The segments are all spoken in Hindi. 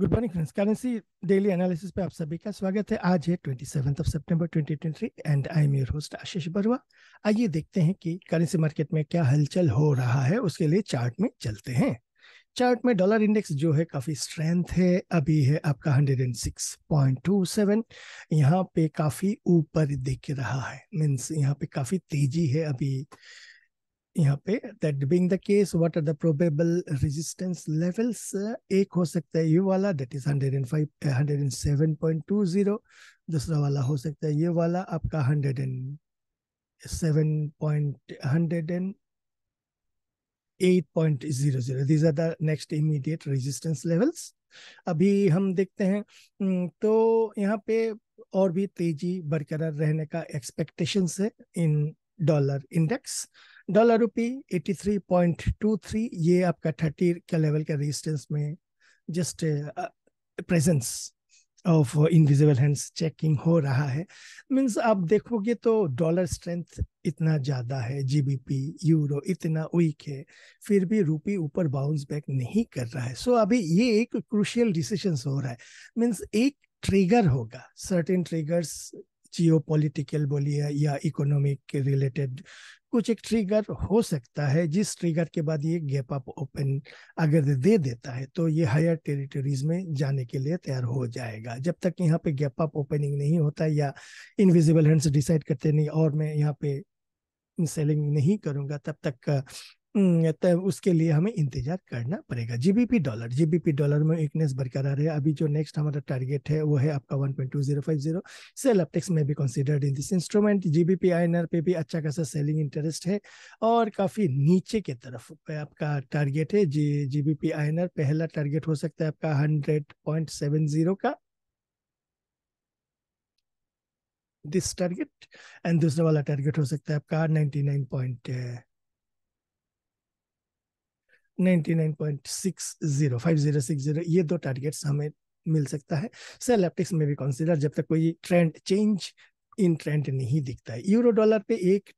good morning friends currency daily analysis पे आप सभी का स्वागत है आज है twenty seven of September twenty 2023 and I am your host Ashish Barua आइए देखते हैं कि करेंसी मार्केट में क्या हलचल हो रहा है उसके लिए चार्ट में चलते हैं चार्ट में डॉलर इंडेक्स जो है काफ़ी स्ट्रेंथ है अभी है आपका 106.27 यहाँ पे काफ़ी ऊपर दिख रहा है मीन्स यहाँ पे काफ़ी तेजी है अभी यहाँ पे that being the case what are the probable resistance levels एक हो सकता है ये वाला दैट इज 105 107.20 दूसरा वाला हो सकता है ये वाला आपका 107.100 8.00 these are the next immediate resistance levels अभी हम देखते हैं हम्म, तो यहाँ पे और भी तेजी बरकरार रहने का एक्सपेक्टेशंस है in dollar index dollar rupee 83.23 ये आपका 30 के लेवल के रेजिस्टेंस में just presence of invisible hands checking हो रहा है मीन्स आप देखोगे तो डॉलर स्ट्रेंथ इतना ज़्यादा है जीबीपी यूरो इतना वीक है फिर भी रुपी ऊपर बाउंस बैक नहीं कर रहा है सो so अभी ये एक क्रूशियल डिसीजन हो रहा है मीन्स एक ट्रिगर होगा सर्टेन ट्रिगर्स जियो बोलिए या इकोनॉमिक रिलेटेड कुछ एक ट्रिगर हो सकता है जिस ट्रिगर के बाद ये गैप अप ओपन अगर दे देता है तो ये हायर टेरिटरीज में जाने के लिए तैयार हो जाएगा जब तक यहाँ पे गैप अप ओपनिंग नहीं होता या इनविजिबल हैंड्स डिसाइड करते नहीं और मैं यहाँ पे सेलिंग नहीं करूँगा तब तक तब उसके लिए हमें इंतजार करना पड़ेगा जीबीपी डॉलर जीबीपी डॉलर में वीकनेस बरकरार है अभी जो नेक्स्ट हमारा टारगेट है वो है आपका 1.2050 सेल अपटेक्स में भी considered in this instrument GBP INR पे भी अच्छा खासा सेलिंग इंटरेस्ट है और काफी नीचे की तरफ आपका टारगेट है जी जीबीपी आईएनआर पहला टारगेट हो सकता है आपका हंड्रेड का दिस टारगेट एंड दूसरा वाला टारगेट हो सकता है आपका नाइनटी नाइन पॉइंट 99.60 ये दो टारगेट्स हमें मिल सकता है सेल एप्टिक्स में भी कंसीडर जब तक कोई ट्रेंड चेंज इन ट्रेंड नहीं दिखता है यूरो डॉलर पे एक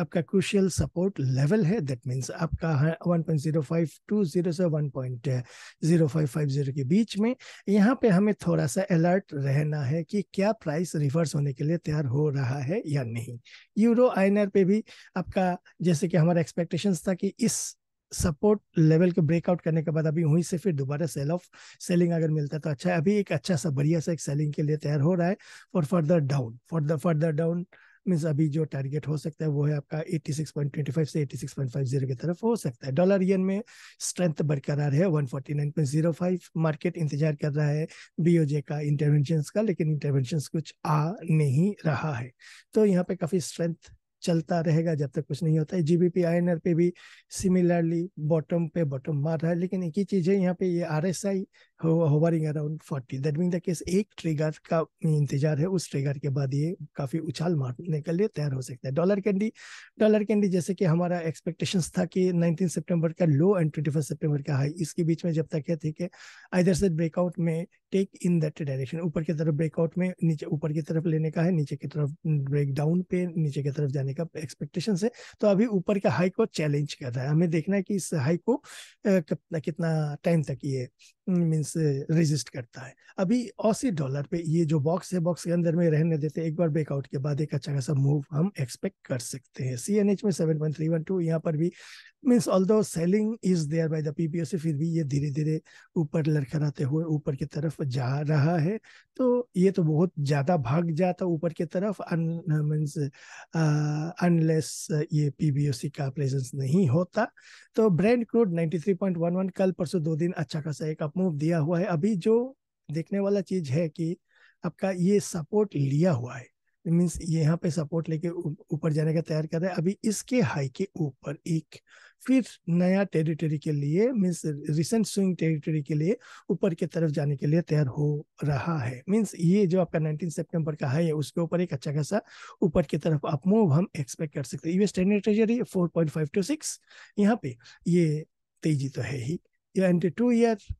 आपका क्रूशियल सपोर्ट लेवल है दैट मींस आपका 1.0520 से 1.0550 के बीच में यहाँ पे हमें थोड़ा सा अलर्ट रहना है कि क्या प्राइस रिवर्स होने के लिए तैयार हो रहा है या नहीं यूरो आइनर पे भी आपका जैसे कि हमारा एक्सपेक्टेशंस था कि इस सपोर्ट लेवल के ब्रेकआउट करने के बाद अभी वहीं से फिर दोबारा सेल ऑफ सेलिंग अगर मिलता है तो अच्छा है अभी एक अच्छा सा बढ़िया सा एक सेलिंग के लिए तैयार हो रहा है for further down for the further down means अभी जो टारगेट हो सकता है वो है आपका 86.25 से 86.50 की तरफ हो सकता है डॉलर यन में स्ट्रेंथ बरकरार है 149.05 मार्केट इंतजार कर रहा है बीओजे का इंटरवेंशन का लेकिन इंटरवेंशन कुछ आ नहीं रहा है तो यहाँ पे काफी स्ट्रेंथ चलता रहेगा जब तक कुछ नहीं होता है जीबीपी आईएनआर पे भी सिमिलरली बॉटम पे बॉटम मार रहा है लेकिन एक ही चीज़ है यहाँ पे ये RSI hovering around forty that mean the case एक ट्रिगर का इंतजार है उस ट्रिगर के बाद ये काफी उछाल मारने के लिए तैयार हो सकता है डॉलर कैंडी डॉलर कैंडी जैसे कि हमारा एक्सपेक्टेशन था कि नाइनटीन सेप्टेम्बर का low and twenty first September का हाई इसके बीच में जब तक है ठीक है आइधर से ब्रेकआउट में टेक इन दैट डायरेक्शन ऊपर की तरफ ब्रेकआउट में नीचे ऊपर की तरफ लेने का है नीचे की तरफ ब्रेक डाउन पे नीचे की तरफ जाने का एक्सपेक्टेशन है तो अभी ऊपर का हाई को चैलेंज कर रहा है हमें देखना है कि इस हाई को कितना टाइम तक ये मीन्स रेजिस्ट uh, करता है अभी ऑसी डॉलर पे ये जो बॉक्स है बॉक्स के अंदर में रहने देते एक बार ब्रेकआउट के बाद एक अच्छा खासा मूव हम एक्सपेक्ट कर सकते हैं सी एन एच में seven point three one two यहाँ पर भी means although selling is there by the PBOC फिर भी ये धीरे धीरे ऊपर लड़खड़ाते हुए ऊपर की तरफ जा रहा है तो ये तो बहुत ज़्यादा भाग जाता ऊपर की तरफ मीन्स अनलेस ये पीबीओसी का प्रेजेंस नहीं होता तो brent crude ninety three point one one कल परसों दो दिन अच्छा खासा एक अप मूव दिया हुआ है अभी जो देखने वाला चीज है कि आपका ये सपोर्ट लिया हुआ है मीन्स यहाँ पे सपोर्ट लेके ऊपर जाने का तैयार कर रहा है अभी इसके हाई के ऊपर एक फिर नया टेरिटरी के लिए मीन्स रिसेंट स्विंग टेरिटरी के लिए ऊपर के तरफ जाने के लिए तैयार हो रहा है मीन्स ये जो आपका 19 सितंबर का हाई है उसके ऊपर एक अच्छा खासा ऊपर की तरफ आप मूव हम एक्सपेक्ट कर सकते हैं US ten treasury five two six यहाँ पे ये तेजी तो है ही एंड टू ईयर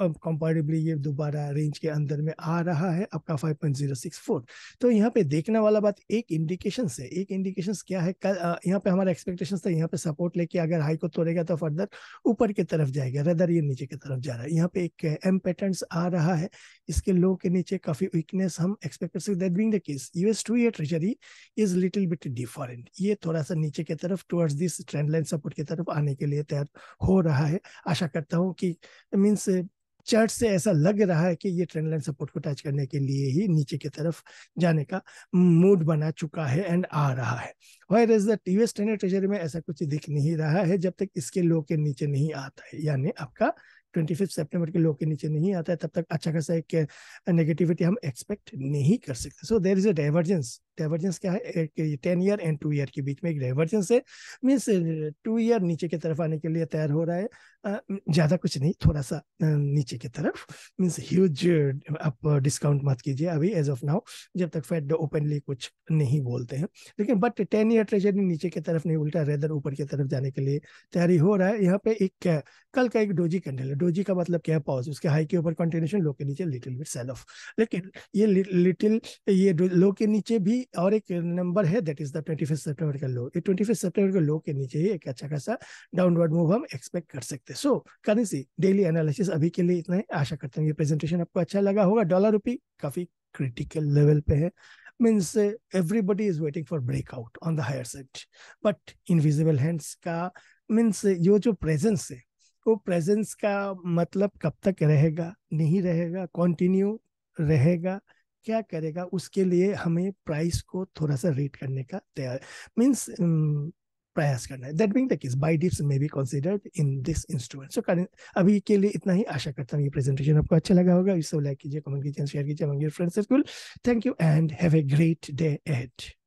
अब कंपेरेबली ये दोबारा रेंज के अंदर में आ रहा है आपका 5.064 तो यहाँ पे देखने वाला बात एक इंडिकेशन है एक इंडिकेशन क्या है कल यहाँ पे हमारा एक्सपेक्टेशन था यहाँ पे सपोर्ट लेके अगर हाई को तोड़ेगा तो फर्दर ऊपर की तरफ जाएगा रदर ये नीचे की तरफ जा रहा है यहाँ पे एक एम पैटर्न आ रहा है इसके लो के नीचे काफी वीकनेस हम expected that being the case US two year treasury is little bit different ये थोड़ा सा नीचे की तरफ towards this trend line support की तरफ आने के लिए तैयार हो रहा है आशा करता हूँ कि मीन्स चार्ट से ऐसा लग रहा है कि ये ट्रेंड लाइन सपोर्ट को टच करने के लिए ही नीचे की तरफ जाने का मूड बना चुका है एंड आ रहा है where is the US standard treasury में ऐसा कुछ दिख नहीं रहा है जब तक इसके लो के नीचे नहीं आता है यानी आपका ट्वेंटी फिफ्थ सेप्टेम्बर के लो के नीचे नहीं आता है तब तक अच्छा खासा एक नेगेटिविटी हम एक्सपेक्ट नहीं कर सकते so there is a divergence divergence क्या है ten year and two year के बीच में एक डाइवर्जेंस है मीन्स टू ईयर नीचे की तरफ आने के लिए तैयार हो रहा है ज़्यादा कुछ नहीं थोड़ा सा नीचे की तरफ मीन्स ह्यूज आप डिस्काउंट मत कीजिए अभी एज ऑफ नाउ जब तक फेड ओपनली कुछ नहीं बोलते हैं लेकिन बट टेन ईयर ट्रेजरी नीचे की तरफ नहीं उल्टा रेदर ऊपर की तरफ जाने के लिए तैयारी हो रहा है यहाँ पे एक कल का एक डोजी कैंडल है डोजी का मतलब क्या है पॉज उसके हाई के ऊपर कंटिन्यूशन लो के नीचे लिटिल बिट सेल ऑफ लेकिन ये लिटिल ये लो के नीचे भी और एक नंबर है that is the twenty fifth September का लो ये ट्वेंटी फिफ्थ सेप्टेम्बर के लो के नीचे ही एक अच्छा खासा डाउनवर्ड मूव हम एक्सपेक्ट कर सकते हैं सो सी डेली एनालिसिस अभी के लिए इतना ही आशा करते हैं ये प्रेजेंटेशन आपको अच्छा लगा होगा डॉलर रुपी काफी क्रिटिकल लेवल पे है means everybody is waiting for breakout on the higher higher but but invisible hands का मीन्स ये जो प्रेजेंस है वो प्रेजेंस का मतलब कब तक रहेगा नहीं रहेगा continue रहेगा क्या करेगा उसके लिए हमें प्राइस को थोड़ा सा रेट करने का तैयार मीन्स प्रयास करना है that being the case buy dips may be considered in this instrument so करें अभी के लिए इतना ही आशा करता हूँ ये प्रेजेंटेशन आपको अच्छा लगा होगा इसको लाइक कीजिए कमेंट कीजिए शेयर कीजिए friends thank you and have a great day eight